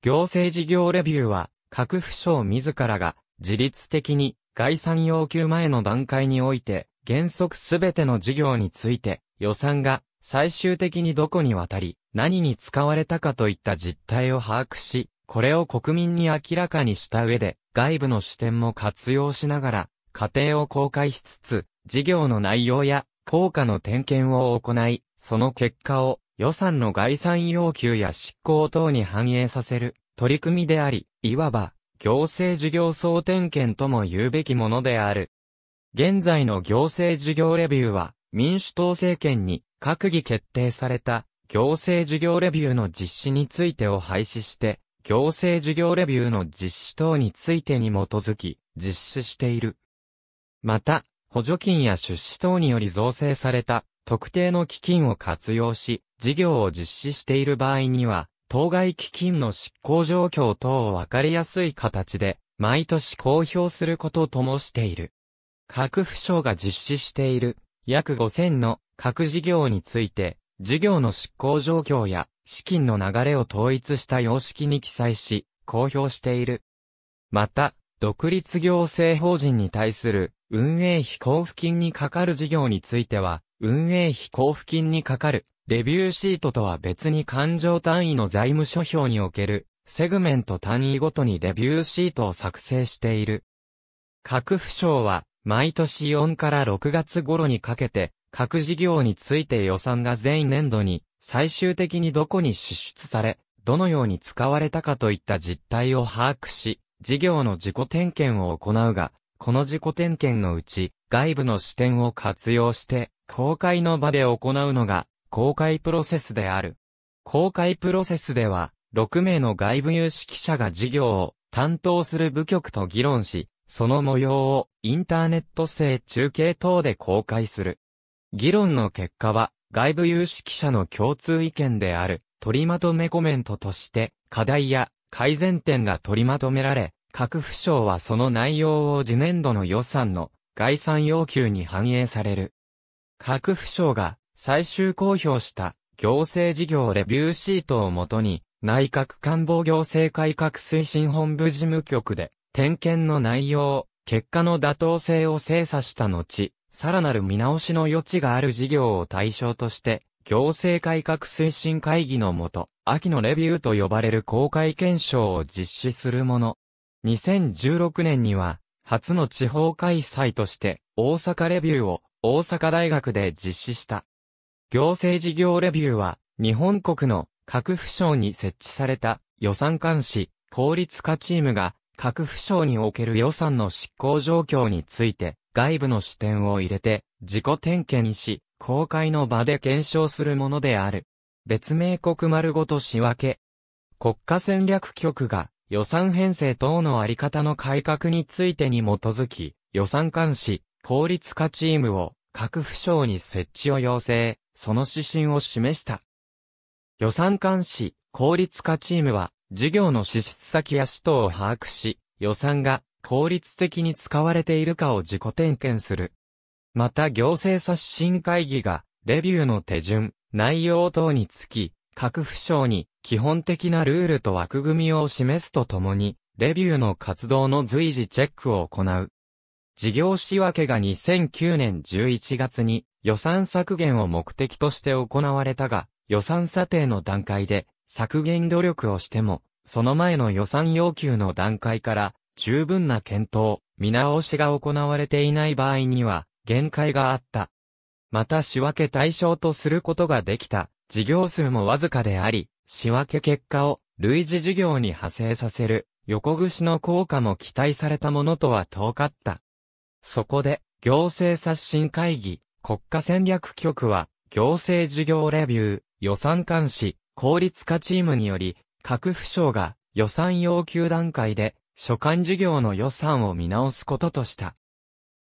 行政事業レビューは、各府省自らが自律的に概算要求前の段階において、原則すべての事業について予算が最終的にどこに渡り、何に使われたかといった実態を把握し、これを国民に明らかにした上で、外部の視点も活用しながら、過程を公開しつつ、事業の内容や効果の点検を行い、その結果を予算の概算要求や執行等に反映させる取り組みであり、いわば行政事業総点検とも言うべきものである。現在の行政事業レビューは民主党政権に閣議決定された行政事業レビューの実施についてを廃止して、行政事業レビューの実施等についてに基づき実施している。また、補助金や出資等により造成された特定の基金を活用し、事業を実施している場合には、当該基金の執行状況等を分かりやすい形で、毎年公表することともしている。各府省が実施している約5000の各事業について、事業の執行状況や資金の流れを統一した様式に記載し、公表している。また、独立行政法人に対する運営費交付金にかかる事業については、運営費交付金にかかる、レビューシートとは別に勘定単位の財務諸表における、セグメント単位ごとにレビューシートを作成している。各府省は、毎年4から6月頃にかけて、各事業について予算が全年度に、最終的にどこに支出され、どのように使われたかといった実態を把握し、事業の自己点検を行うが、この自己点検のうち、外部の視点を活用して、公開の場で行うのが、公開プロセスである。公開プロセスでは、6名の外部有識者が事業を担当する部局と議論し、その模様をインターネット制中継等で公開する。議論の結果は、外部有識者の共通意見である、取りまとめコメントとして、課題や改善点が取りまとめられ、各府省はその内容を次年度の予算の概算要求に反映される。各府省が最終公表した行政事業レビューシートをもとに内閣官房行政改革推進本部事務局で点検の内容、結果の妥当性を精査した後、さらなる見直しの余地がある事業を対象として行政改革推進会議のもと、秋のレビューと呼ばれる公開検証を実施するもの。2016年には、初の地方開催として、大阪レビューを大阪大学で実施した。行政事業レビューは、日本国の各府省に設置された予算監視、効率化チームが、各府省における予算の執行状況について、外部の視点を入れて、自己点検し、公開の場で検証するものである。別名国丸ごと仕分け。国家戦略局が予算編成等のあり方の改革についてに基づき、予算監視、効率化チームを各府省に設置を要請、その指針を示した。予算監視、効率化チームは、事業の支出先や使途を把握し、予算が効率的に使われているかを自己点検する。また行政刷新会議が、レビューの手順、内容等につき、各府省に基本的なルールと枠組みを示すとともに、レビューの活動の随時チェックを行う。事業仕分けが2009年11月に予算削減を目的として行われたが、予算査定の段階で削減努力をしても、その前の予算要求の段階から十分な検討、見直しが行われていない場合には限界があった。また仕分け対象とすることができた事業数もわずかであり、仕分け結果を類似事業に派生させる横串の効果も期待されたものとは遠かった。そこで行政刷新会議国家戦略局は行政事業レビュー予算監視効率化チームにより各府省が予算要求段階で所管事業の予算を見直すこととした。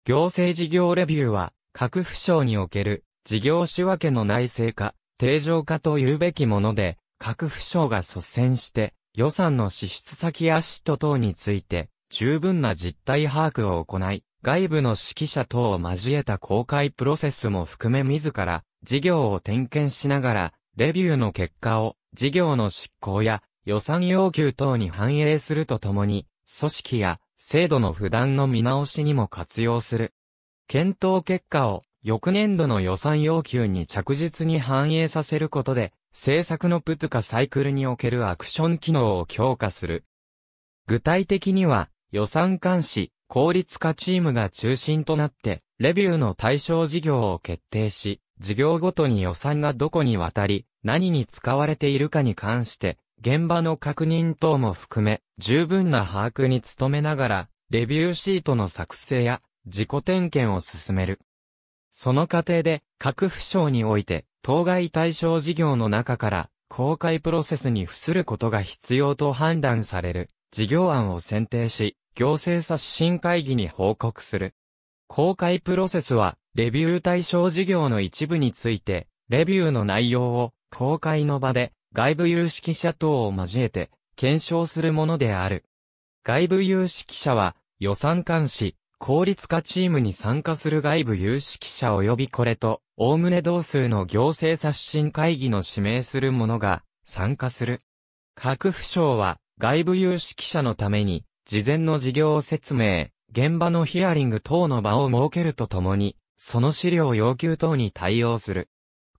行政事業レビューは各府省における事業仕分けの内製化、定常化というべきもので、各府省が率先して予算の支出先や使途等について十分な実態把握を行い、外部の指揮者等を交えた公開プロセスも含め自ら事業を点検しながら、レビューの結果を事業の執行や予算要求等に反映するとともに、組織や制度の不断の見直しにも活用する。検討結果を翌年度の予算要求に着実に反映させることで、制作のプトゥカサイクルにおけるアクション機能を強化する。具体的には、予算監視、効率化チームが中心となって、レビューの対象事業を決定し、事業ごとに予算がどこに渡り、何に使われているかに関して、現場の確認等も含め、十分な把握に努めながら、レビューシートの作成や、自己点検を進める。その過程で、各府省において、当該対象事業の中から、公開プロセスに付することが必要と判断される、事業案を選定し、行政刷新会議に報告する。公開プロセスは、レビュー対象事業の一部について、レビューの内容を、公開の場で、外部有識者等を交えて、検証するものである。外部有識者は、予算監視、効率化チームに参加する外部有識者及びこれと、おおむね同数の行政刷新会議の指名する者が参加する。各府省は外部有識者のために、事前の事業説明、現場のヒアリング等の場を設けるとともに、その資料要求等に対応する。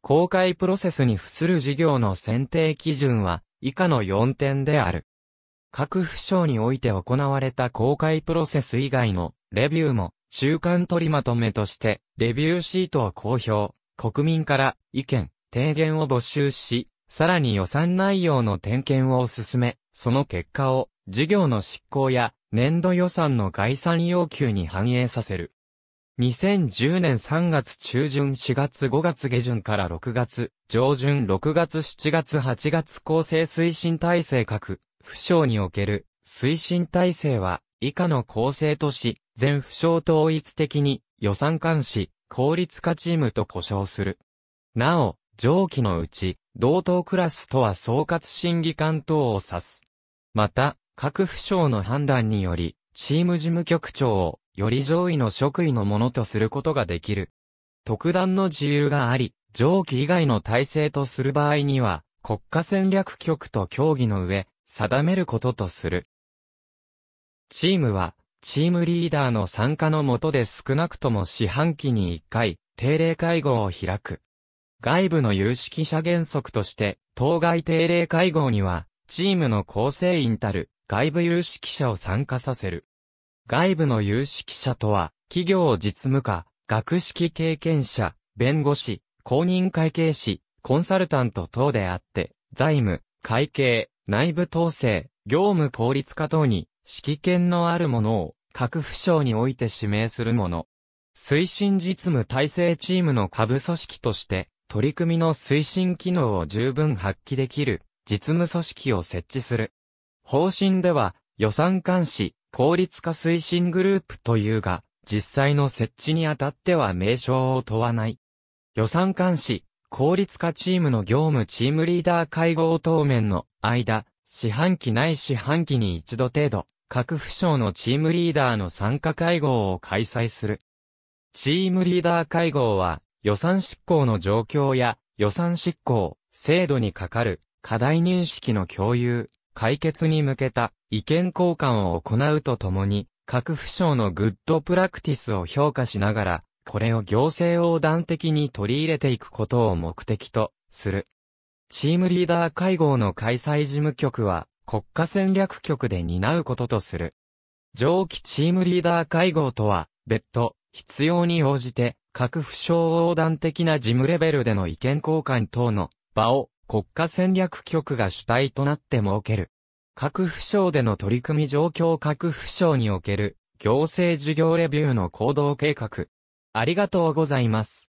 公開プロセスに付する事業の選定基準は、以下の4点である。各府省において行われた公開プロセス以外のレビューも、中間取りまとめとして、レビューシートを公表、国民から意見、提言を募集し、さらに予算内容の点検を進め、その結果を、事業の執行や、年度予算の概算要求に反映させる。2010年3月中旬4月5月下旬から6月、上旬6月7月8月構成推進体制各、府省における推進体制は以下の構成とし、全府省統一的に予算監視、効率化チームと呼称する。なお、上記のうち、同等クラスとは総括審議官等を指す。また、各府省の判断により、チーム事務局長を、より上位の職位のものとすることができる。特段の自由があり、上記以外の体制とする場合には、国家戦略局と協議の上、定めることとする。チームは、チームリーダーの参加の下で少なくとも四半期に1回、定例会合を開く。外部の有識者原則として、当該定例会合には、チームの構成員たる外部有識者を参加させる。外部の有識者とは、企業実務家、学識経験者、弁護士、公認会計士、コンサルタント等であって、財務、会計、内部統制、業務効率化等に指揮権のある者を各府省において指名する者。推進実務体制チームの下部組織として、取り組みの推進機能を十分発揮できる、実務組織を設置する。方針では、予算監視、効率化推進グループというが、実際の設置にあたっては名称を問わない。予算監視、効率化チームの業務チームリーダー会合当面の間、四半期ない四半期に一度程度、各府省のチームリーダーの参加会合を開催する。チームリーダー会合は、予算執行の状況や、予算執行、制度にかかる、課題認識の共有、解決に向けた意見交換を行うとともに、各府省のグッドプラクティスを評価しながら、これを行政横断的に取り入れていくことを目的とする。チームリーダー会合の開催事務局は、国家戦略局で担うこととする。上記チームリーダー会合とは、別途、必要に応じて、各府省横断的な事務レベルでの意見交換等の場を国家戦略局が主体となって設ける。各府省での取り組み状況各府省における行政事業レビューの行動計画。ありがとうございます。